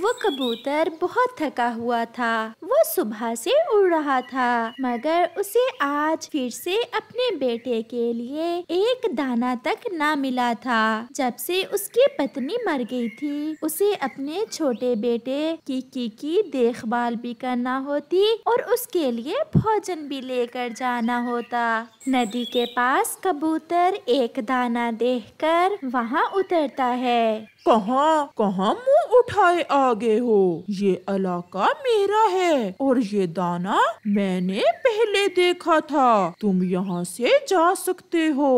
वो कबूतर बहुत थका हुआ था वो सुबह से उड़ रहा था मगर उसे आज फिर से अपने बेटे के लिए एक दाना तक ना मिला था जब से उसकी पत्नी मर गई थी उसे अपने छोटे बेटे की की, की देखभाल भी करना होती और उसके लिए भोजन भी लेकर जाना होता नदी के पास कबूतर एक दाना देखकर वहाँ उतरता है कहाँ कहाँ मुंह उठाए आगे हो ये इलाका मेरा है और ये दाना मैंने पहले देखा था तुम यहाँ से जा सकते हो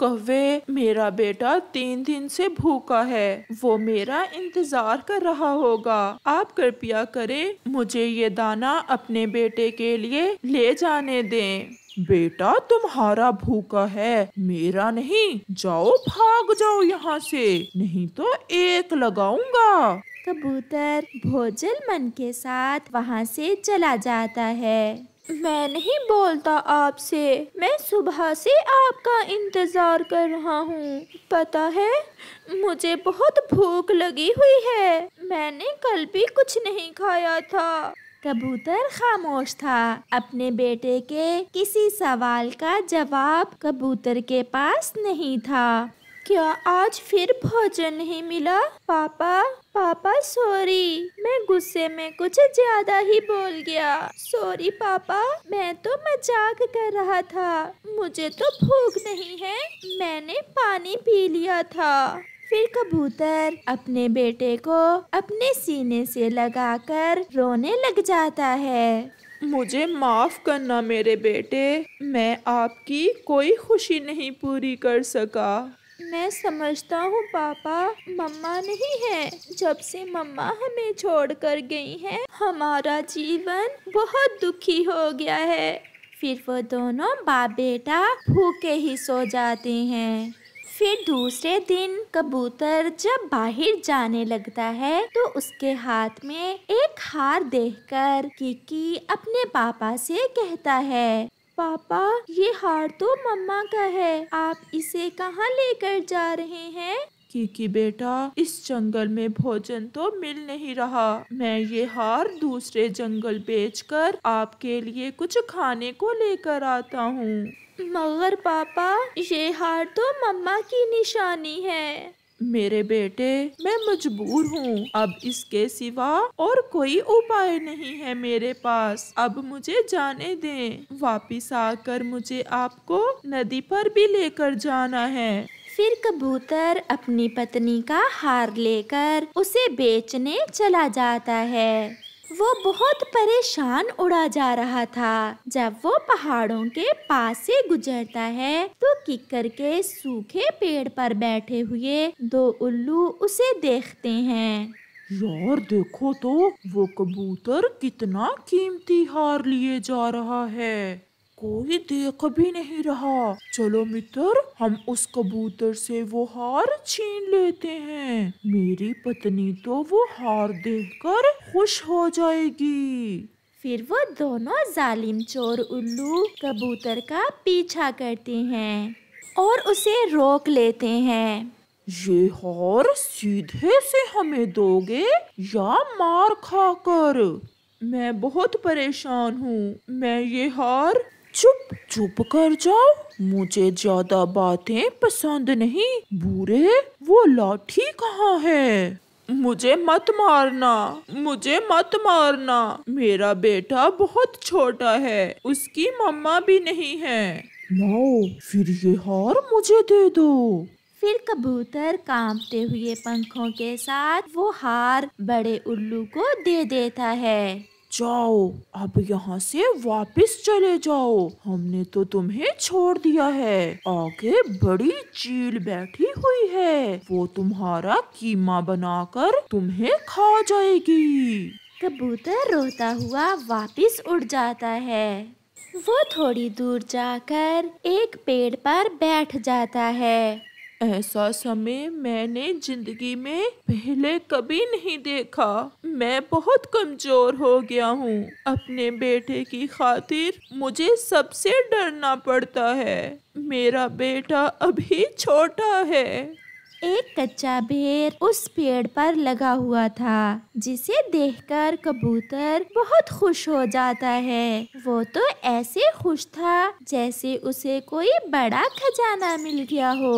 कवे मेरा बेटा तीन दिन से भूखा है वो मेरा इंतजार कर रहा होगा आप कृपया करें मुझे ये दाना अपने बेटे के लिए ले जाने दें बेटा तुम्हारा भूखा है मेरा नहीं जाओ भाग जाओ यहाँ से नहीं तो एक लगाऊंगा कबूतर भोजल मन के साथ वहाँ से चला जाता है मैं नहीं बोलता आपसे मैं सुबह से आपका इंतज़ार कर रहा हूँ पता है मुझे बहुत भूख लगी हुई है मैंने कल भी कुछ नहीं खाया था कबूतर खामोश था अपने बेटे के किसी सवाल का जवाब कबूतर के पास नहीं था क्या आज फिर भोजन नहीं मिला पापा पापा सॉरी मैं गुस्से में कुछ ज्यादा ही बोल गया सॉरी पापा मैं तो मजाक कर रहा था मुझे तो भूख नहीं है मैंने पानी पी लिया था फिर कबूतर अपने बेटे को अपने सीने से लगाकर रोने लग जाता है मुझे माफ़ करना मेरे बेटे मैं आपकी कोई खुशी नहीं पूरी कर सका मैं समझता हूँ पापा मम्मा नहीं है जब से मम्मा हमें छोड़ कर गई है हमारा जीवन बहुत दुखी हो गया है फिर वो दोनों बाप बेटा भूखे ही सो जाते हैं फिर दूसरे दिन कबूतर जब बाहर जाने लगता है तो उसके हाथ में एक हार देखकर किकी अपने पापा से कहता है पापा ये हार तो मम्मा का है आप इसे कहाँ लेकर जा रहे हैं क्योंकि बेटा इस जंगल में भोजन तो मिल नहीं रहा मैं ये हार दूसरे जंगल बेचकर आपके लिए कुछ खाने को लेकर आता हूँ मगर पापा ये हार तो मम्मा की निशानी है मेरे बेटे मैं मजबूर हूँ अब इसके सिवा और कोई उपाय नहीं है मेरे पास अब मुझे जाने दें वापिस आकर मुझे आपको नदी पर भी लेकर जाना है फिर कबूतर अपनी पत्नी का हार लेकर उसे बेचने चला जाता है वो बहुत परेशान उड़ा जा रहा था जब वो पहाड़ों के पास से गुजरता है तो किकर के सूखे पेड़ पर बैठे हुए दो उल्लू उसे देखते हैं यार देखो तो वो कबूतर कितना कीमती हार लिए जा रहा है कोई देख भी नहीं रहा चलो मित्र हम उस कबूतर से वो हार छीन लेते हैं मेरी पत्नी तो वो हार देखकर खुश हो जाएगी फिर वो दोनों जालिम चोर उल्लू कबूतर का पीछा करते हैं और उसे रोक लेते हैं ये हार सीधे से हमें दोगे या मार खाकर मैं बहुत परेशान हूँ मैं ये हार चुप चुप कर जाओ मुझे ज्यादा बातें पसंद नहीं बुरे वो लाठी कहाँ है मुझे मत मारना मुझे मत मारना मेरा बेटा बहुत छोटा है उसकी मम्मा भी नहीं है लाओ फिर ये हार मुझे दे दो फिर कबूतर कांपते हुए पंखों के साथ वो हार बड़े उल्लू को दे देता है जाओ अब यहाँ से वापस चले जाओ हमने तो तुम्हें छोड़ दिया है आगे बड़ी चील बैठी हुई है वो तुम्हारा कीमा बनाकर तुम्हें खा जाएगी कबूतर रोता हुआ वापस उड़ जाता है वो थोड़ी दूर जाकर एक पेड़ पर बैठ जाता है ऐसा समय मैंने जिंदगी में पहले कभी नहीं देखा मैं बहुत कमजोर हो गया हूँ अपने बेटे की खातिर मुझे सबसे डरना पड़ता है मेरा बेटा अभी छोटा है एक कच्चा भेड़ उस पेड़ पर लगा हुआ था जिसे देखकर कबूतर बहुत खुश हो जाता है वो तो ऐसे खुश था जैसे उसे कोई बड़ा खजाना मिल गया हो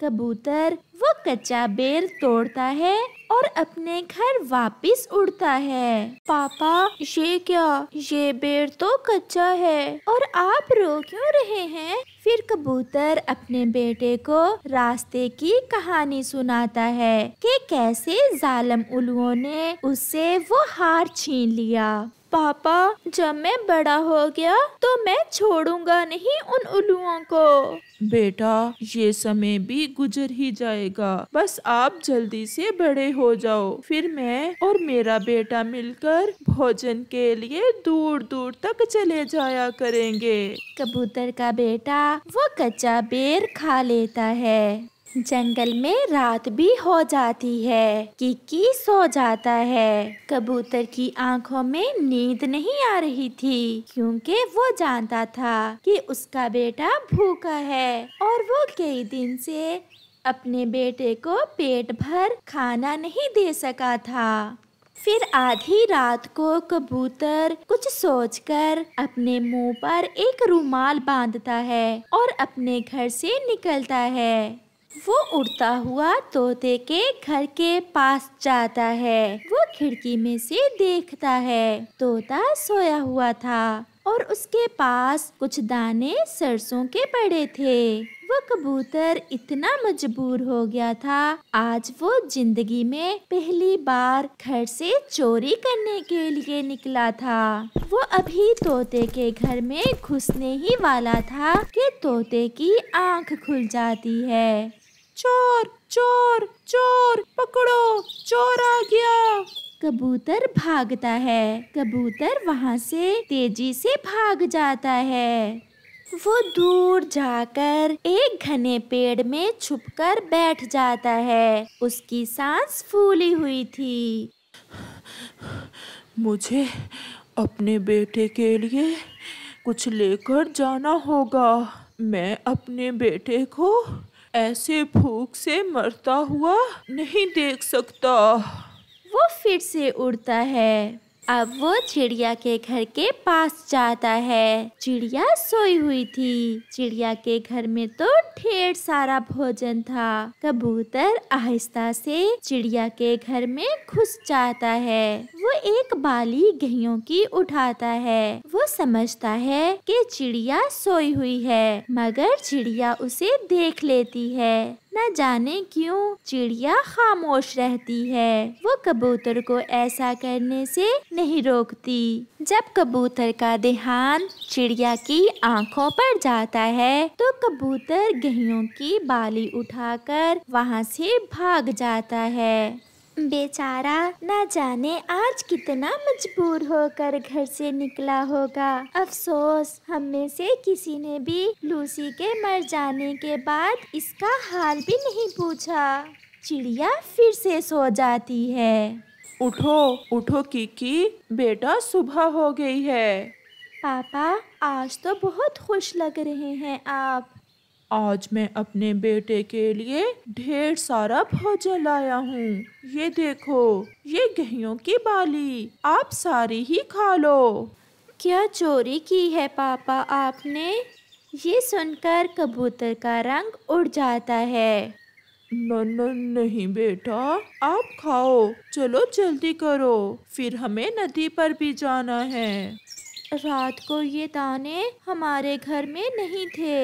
कबूतर वो कच्चा बेर तोड़ता है और अपने घर वापस उड़ता है पापा ये क्या ये बेर तो कच्चा है और आप रो क्यों रहे हैं फिर कबूतर अपने बेटे को रास्ते की कहानी सुनाता है कि कैसे जालम उलुओं ने उससे वो हार छीन लिया पापा जब मैं बड़ा हो गया तो मैं छोड़ूंगा नहीं उन उल्लुओं को बेटा ये समय भी गुजर ही जाएगा बस आप जल्दी से बड़े हो जाओ फिर मैं और मेरा बेटा मिलकर भोजन के लिए दूर दूर तक चले जाया करेंगे कबूतर का बेटा वो कच्चा बेर खा लेता है जंगल में रात भी हो जाती है किकी सो जाता है कबूतर की आंखों में नींद नहीं आ रही थी क्योंकि वो जानता था कि उसका बेटा भूखा है और वो कई दिन से अपने बेटे को पेट भर खाना नहीं दे सका था फिर आधी रात को कबूतर कुछ सोचकर अपने मुंह पर एक रुमाल बांधता है और अपने घर से निकलता है वो उड़ता हुआ तोते के घर के पास जाता है वो खिड़की में से देखता है तोता सोया हुआ था और उसके पास कुछ दाने सरसों के पड़े थे वो कबूतर इतना मजबूर हो गया था आज वो जिंदगी में पहली बार घर से चोरी करने के लिए निकला था वो अभी तोते के घर में घुसने ही वाला था कि तोते की आंख खुल जाती है चोर चोर चोर पकड़ो चोर आ गया कबूतर भागता है कबूतर वहाँ से तेजी से भाग जाता है वो दूर जाकर एक घने पेड़ में छुपकर बैठ जाता है उसकी सांस फूली हुई थी मुझे अपने बेटे के लिए कुछ लेकर जाना होगा मैं अपने बेटे को ऐसे भूख से मरता हुआ नहीं देख सकता वो फिर से उड़ता है अब वो चिड़िया के घर के पास जाता है चिड़िया सोई हुई थी चिड़िया के घर में तो ढेर सारा भोजन था कबूतर आहिस्ता से चिड़िया के घर में घुस जाता है वो एक बाली गहियों की उठाता है वो समझता है कि चिड़िया सोई हुई है मगर चिड़िया उसे देख लेती है न जाने क्यों चिड़िया खामोश रहती है वो कबूतर को ऐसा करने से नहीं रोकती जब कबूतर का ध्यान चिड़िया की आंखों पर जाता है तो कबूतर गहियों की बाली उठाकर वहाँ से भाग जाता है बेचारा न जाने आज कितना मजबूर होकर घर से निकला होगा अफसोस हम में से किसी ने भी लूसी के मर जाने के बाद इसका हाल भी नहीं पूछा चिड़िया फिर से सो जाती है उठो उठो किकी बेटा सुबह हो गई है पापा आज तो बहुत खुश लग रहे हैं आप आज मैं अपने बेटे के लिए ढेर सारा भोजन लाया हूँ ये देखो ये गहियों की बाली आप सारी ही खा लो क्या चोरी की है पापा आपने ये सुनकर कबूतर का रंग उड़ जाता है न नहीं बेटा आप खाओ चलो जल्दी करो फिर हमें नदी पर भी जाना है रात को ये दाने हमारे घर में नहीं थे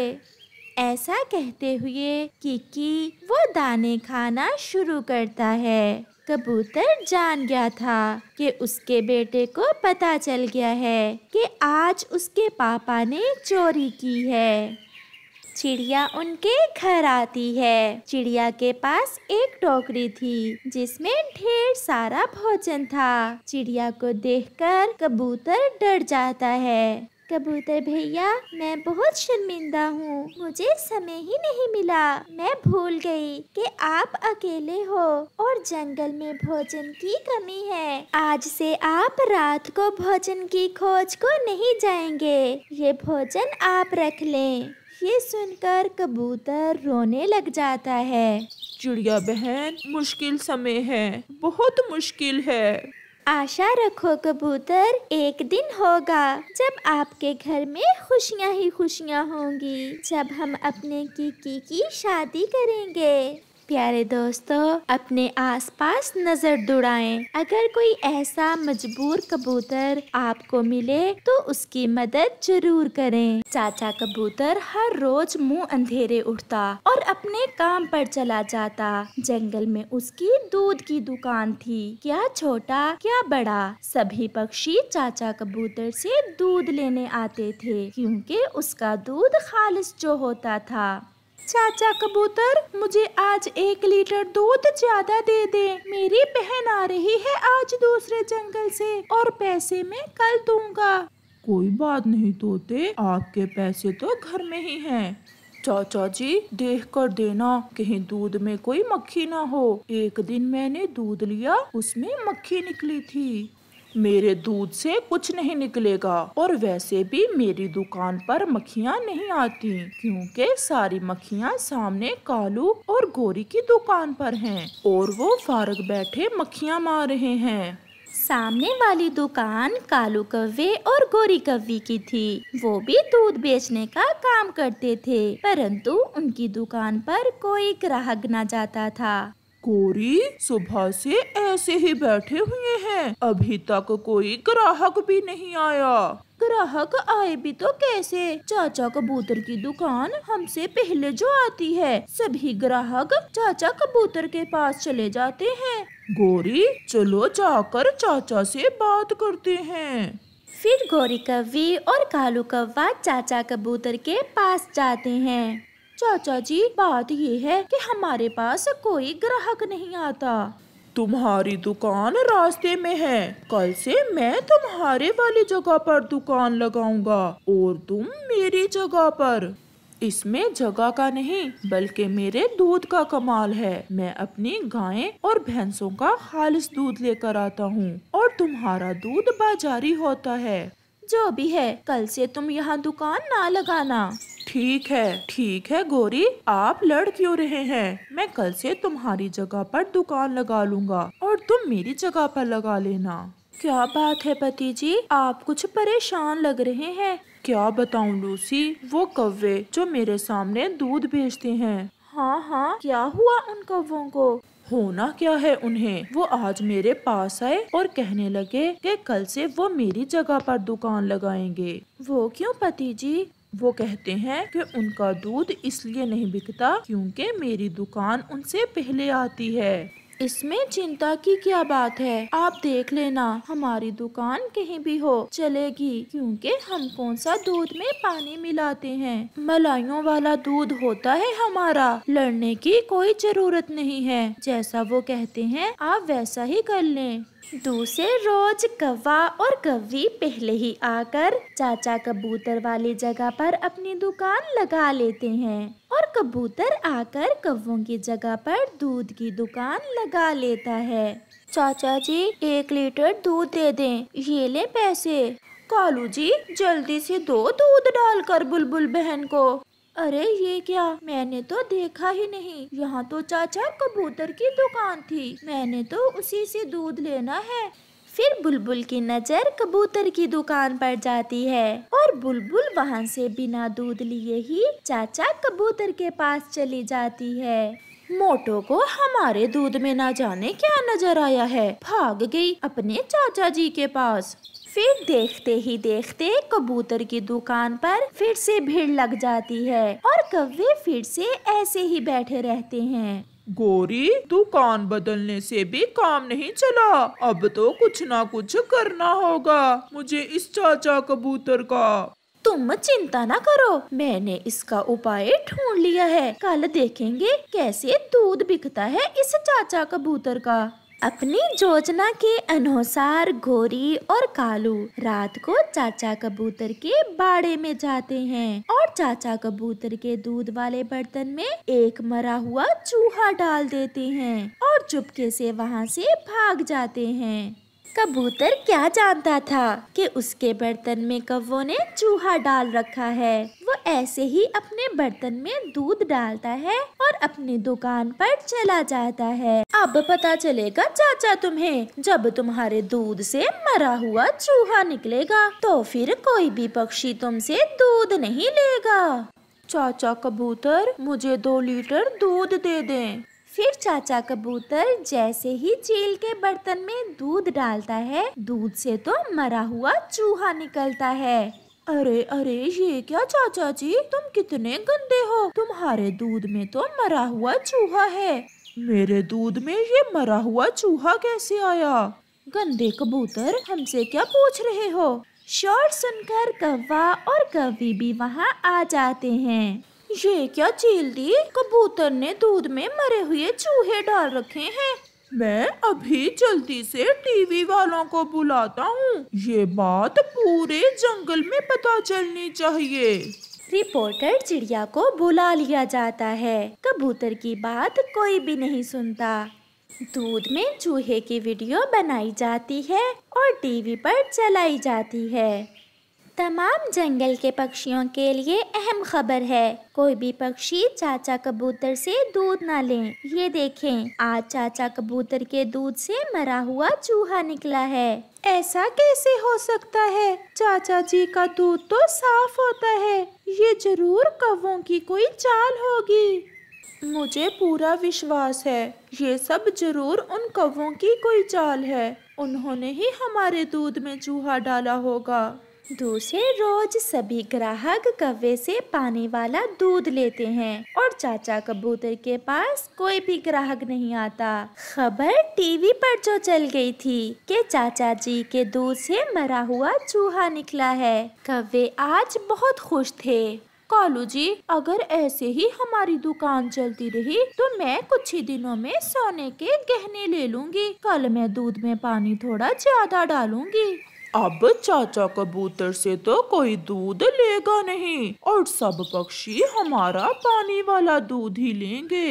ऐसा कहते हुए किकी वो दाने खाना शुरू करता है कबूतर जान गया था कि उसके बेटे को पता चल गया है कि आज उसके पापा ने चोरी की है चिड़िया उनके घर आती है चिड़िया के पास एक टोकरी थी जिसमें ढेर सारा भोजन था चिड़िया को देखकर कबूतर डर जाता है कबूतर भैया मैं बहुत शर्मिंदा हूँ मुझे समय ही नहीं मिला मैं भूल गई कि आप अकेले हो और जंगल में भोजन की कमी है आज से आप रात को भोजन की खोज को नहीं जाएंगे ये भोजन आप रख लें ये सुनकर कबूतर रोने लग जाता है चिड़िया बहन मुश्किल समय है बहुत मुश्किल है आशा रखो कबूतर एक दिन होगा जब आपके घर में खुशियाँ ही खुशियाँ होंगी जब हम अपने की की शादी करेंगे प्यारे दोस्तों अपने आसपास नजर दौड़ाएं। अगर कोई ऐसा मजबूर कबूतर आपको मिले तो उसकी मदद जरूर करें चाचा कबूतर हर रोज मुंह अंधेरे उठता और अपने काम पर चला जाता जंगल में उसकी दूध की दुकान थी क्या छोटा क्या बड़ा सभी पक्षी चाचा कबूतर से दूध लेने आते थे क्योंकि उसका दूध खालिश जो होता था चाचा कबूतर मुझे आज एक लीटर दूध ज्यादा दे दे मेरी बहन आ रही है आज दूसरे जंगल से और पैसे मैं कल दूंगा कोई बात नहीं तोते आपके पैसे तो घर में ही हैं। चाचा जी देख कर देना कहीं दूध में कोई मक्खी ना हो एक दिन मैंने दूध लिया उसमें मक्खी निकली थी मेरे दूध से कुछ नहीं निकलेगा और वैसे भी मेरी दुकान पर मक्खियाँ नहीं आती क्योंकि सारी मक्खियाँ सामने कालू और गोरी की दुकान पर हैं और वो फारग बैठे मक्खियाँ मार रहे हैं सामने वाली दुकान कालू कव्वे और गोरी कव्वी की थी वो भी दूध बेचने का काम करते थे परंतु उनकी दुकान पर कोई ग्राहक न जाता था कोरी सुबह से ऐसे ही बैठे हुए हैं अभी तक कोई ग्राहक भी नहीं आया ग्राहक आए भी तो कैसे चाचा कबूतर की दुकान हमसे पहले जो आती है सभी ग्राहक चाचा कबूतर के पास चले जाते हैं गोरी चलो जाकर चाचा से बात करते हैं फिर गौरी कवि और कालू कव्वा चाचा कबूतर के पास जाते हैं चाचा जी बात ये है कि हमारे पास कोई ग्राहक नहीं आता तुम्हारी दुकान रास्ते में है कल से मैं तुम्हारे वाली जगह पर दुकान लगाऊंगा और तुम मेरी जगह पर इसमें जगह का नहीं बल्कि मेरे दूध का कमाल है मैं अपनी गायें और भैंसों का खालिश दूध लेकर आता हूँ और तुम्हारा दूध बाजारी होता है जो भी है कल से तुम यहाँ दुकान ना लगाना ठीक है ठीक है गोरी आप लड़ क्यों रहे हैं मैं कल से तुम्हारी जगह पर दुकान लगा लूंगा और तुम मेरी जगह पर लगा लेना क्या बात है पति जी आप कुछ परेशान लग रहे हैं क्या बताऊं लूसी वो कव्वे जो मेरे सामने दूध बेचते हैं हाँ हाँ क्या हुआ उन कव्वों को होना क्या है उन्हें वो आज मेरे पास आए और कहने लगे कि कल से वो मेरी जगह पर दुकान लगाएंगे वो क्यों पति जी वो कहते हैं कि उनका दूध इसलिए नहीं बिकता क्योंकि मेरी दुकान उनसे पहले आती है इसमें चिंता की क्या बात है आप देख लेना हमारी दुकान कहीं भी हो चलेगी क्योंकि हम कौन सा दूध में पानी मिलाते हैं मलाइयों वाला दूध होता है हमारा लड़ने की कोई जरूरत नहीं है जैसा वो कहते हैं आप वैसा ही कर लें दूसरे रोज कौवा और कवी पहले ही आकर चाचा कबूतर वाली जगह पर अपनी दुकान लगा लेते हैं और कबूतर आकर कव्वों की जगह पर दूध की दुकान लगा लेता है चाचा जी एक लीटर दूध दे दें ये ले पैसे कालू जी जल्दी से दो दूध डालकर बुलबुल बहन को अरे ये क्या मैंने तो देखा ही नहीं यहाँ तो चाचा कबूतर की दुकान थी मैंने तो उसी से दूध लेना है फिर बुलबुल की नज़र कबूतर की दुकान पर जाती है और बुलबुल वहाँ से बिना दूध लिए ही चाचा कबूतर के पास चली जाती है मोटो को हमारे दूध में ना जाने क्या नजर आया है भाग गई अपने चाचा जी के पास फिर देखते ही देखते कबूतर की दुकान पर फिर से भीड़ लग जाती है और कव्वे फिर से ऐसे ही बैठे रहते हैं गोरी दुकान बदलने से भी काम नहीं चला अब तो कुछ ना कुछ करना होगा मुझे इस चाचा कबूतर का तुम चिंता ना करो मैंने इसका उपाय ढूंढ लिया है कल देखेंगे कैसे दूध बिकता है इस चाचा कबूतर का अपनी योजना के अनुसार गोरी और कालू रात को चाचा कबूतर के बाड़े में जाते हैं और चाचा कबूतर के दूध वाले बर्तन में एक मरा हुआ चूहा डाल देते हैं और चुपके से वहाँ से भाग जाते हैं कबूतर क्या जानता था कि उसके बर्तन में कव्वों ने चूहा डाल रखा है वो ऐसे ही अपने बर्तन में दूध डालता है और अपनी दुकान पर चला जाता है अब पता चलेगा चाचा तुम्हें जब तुम्हारे दूध से मरा हुआ चूहा निकलेगा तो फिर कोई भी पक्षी तुमसे दूध नहीं लेगा चाचा कबूतर मुझे दो लीटर दूध दे दें फिर चाचा कबूतर जैसे ही चील के बर्तन में दूध डालता है दूध से तो मरा हुआ चूहा निकलता है अरे अरे ये क्या चाचा जी तुम कितने गंदे हो तुम्हारे दूध में तो मरा हुआ चूहा है मेरे दूध में ये मरा हुआ चूहा कैसे आया गंदे कबूतर हमसे क्या पूछ रहे हो शोर सुनकर कौवा और कवि भी वहाँ आ जाते हैं ये क्या चील दी कबूतर ने दूध में मरे हुए चूहे डाल रखे हैं मैं अभी जल्दी से टीवी वालों को बुलाता हूँ ये बात पूरे जंगल में पता चलनी चाहिए रिपोर्टर चिड़िया को बुला लिया जाता है कबूतर की बात कोई भी नहीं सुनता दूध में चूहे की वीडियो बनाई जाती है और टीवी पर चलाई जाती है तमाम जंगल के पक्षियों के लिए अहम खबर है कोई भी पक्षी चाचा कबूतर से दूध ना लें। ये देखें आज चाचा कबूतर के दूध से मरा हुआ चूहा निकला है ऐसा कैसे हो सकता है चाचा जी का दूध तो साफ होता है ये जरूर कवों की कोई चाल होगी मुझे पूरा विश्वास है ये सब जरूर उन कवों की कोई चाल है उन्होंने ही हमारे दूध में चूहा डाला होगा दूसरे रोज सभी ग्राहक कवे से पानी वाला दूध लेते हैं और चाचा कबूतर के पास कोई भी ग्राहक नहीं आता खबर टीवी पर जो चल गई थी कि चाचा जी के दूध से मरा हुआ चूहा निकला है कवे आज बहुत खुश थे कालू जी अगर ऐसे ही हमारी दुकान चलती रही तो मैं कुछ ही दिनों में सोने के गहने ले लूंगी कल मैं दूध में पानी थोड़ा ज्यादा डालूंगी अब चाचा कबूतर से तो कोई दूध लेगा नहीं और सब पक्षी हमारा पानी वाला दूध ही लेंगे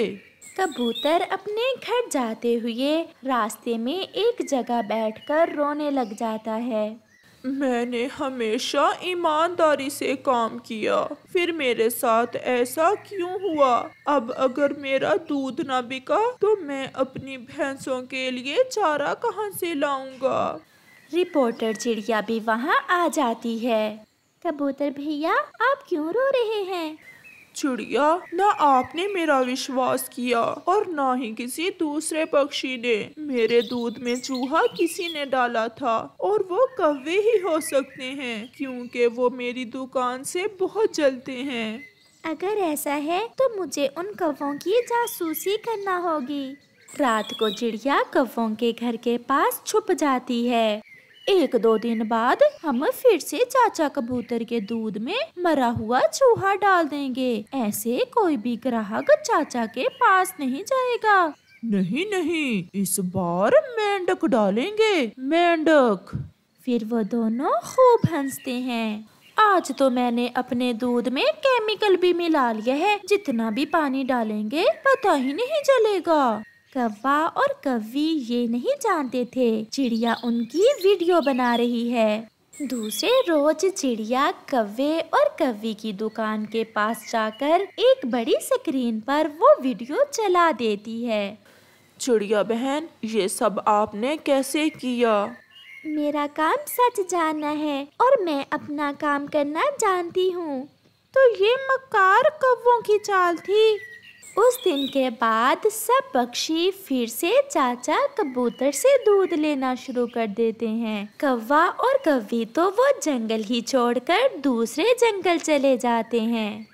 कबूतर अपने घर जाते हुए रास्ते में एक जगह बैठकर रोने लग जाता है मैंने हमेशा ईमानदारी से काम किया फिर मेरे साथ ऐसा क्यों हुआ अब अगर मेरा दूध ना बिका तो मैं अपनी भैंसों के लिए चारा कहाँ से लाऊंगा रिपोर्टर चिड़िया भी वहाँ आ जाती है कबूतर भैया आप क्यों रो रहे हैं चिड़िया न आपने मेरा विश्वास किया और न ही किसी दूसरे पक्षी ने मेरे दूध में चूहा किसी ने डाला था और वो कवे ही हो सकते हैं क्योंकि वो मेरी दुकान से बहुत जलते हैं अगर ऐसा है तो मुझे उन कौवों की जासूसी करना होगी रात को चिड़िया कौवों के घर के पास छुप जाती है एक दो दिन बाद हम फिर से चाचा कबूतर के दूध में मरा हुआ चूहा डाल देंगे ऐसे कोई भी ग्राहक चाचा के पास नहीं जाएगा नहीं नहीं इस बार मेंढक डालेंगे मेंढक फिर वो दोनों खूब हंसते हैं आज तो मैंने अपने दूध में केमिकल भी मिला लिया है जितना भी पानी डालेंगे पता ही नहीं चलेगा कव्वा और कवी ये नहीं जानते थे चिड़िया उनकी वीडियो बना रही है दूसरे रोज चिड़िया कव्वे और कवि की दुकान के पास जाकर एक बड़ी स्क्रीन पर वो वीडियो चला देती है चिड़िया बहन ये सब आपने कैसे किया मेरा काम सच जानना है और मैं अपना काम करना जानती हूँ तो ये मकार कव्वों की चाल थी उस दिन के बाद सब पक्षी फिर से चाचा कबूतर से दूध लेना शुरू कर देते हैं कौवा और कवि तो वो जंगल ही छोड़कर दूसरे जंगल चले जाते हैं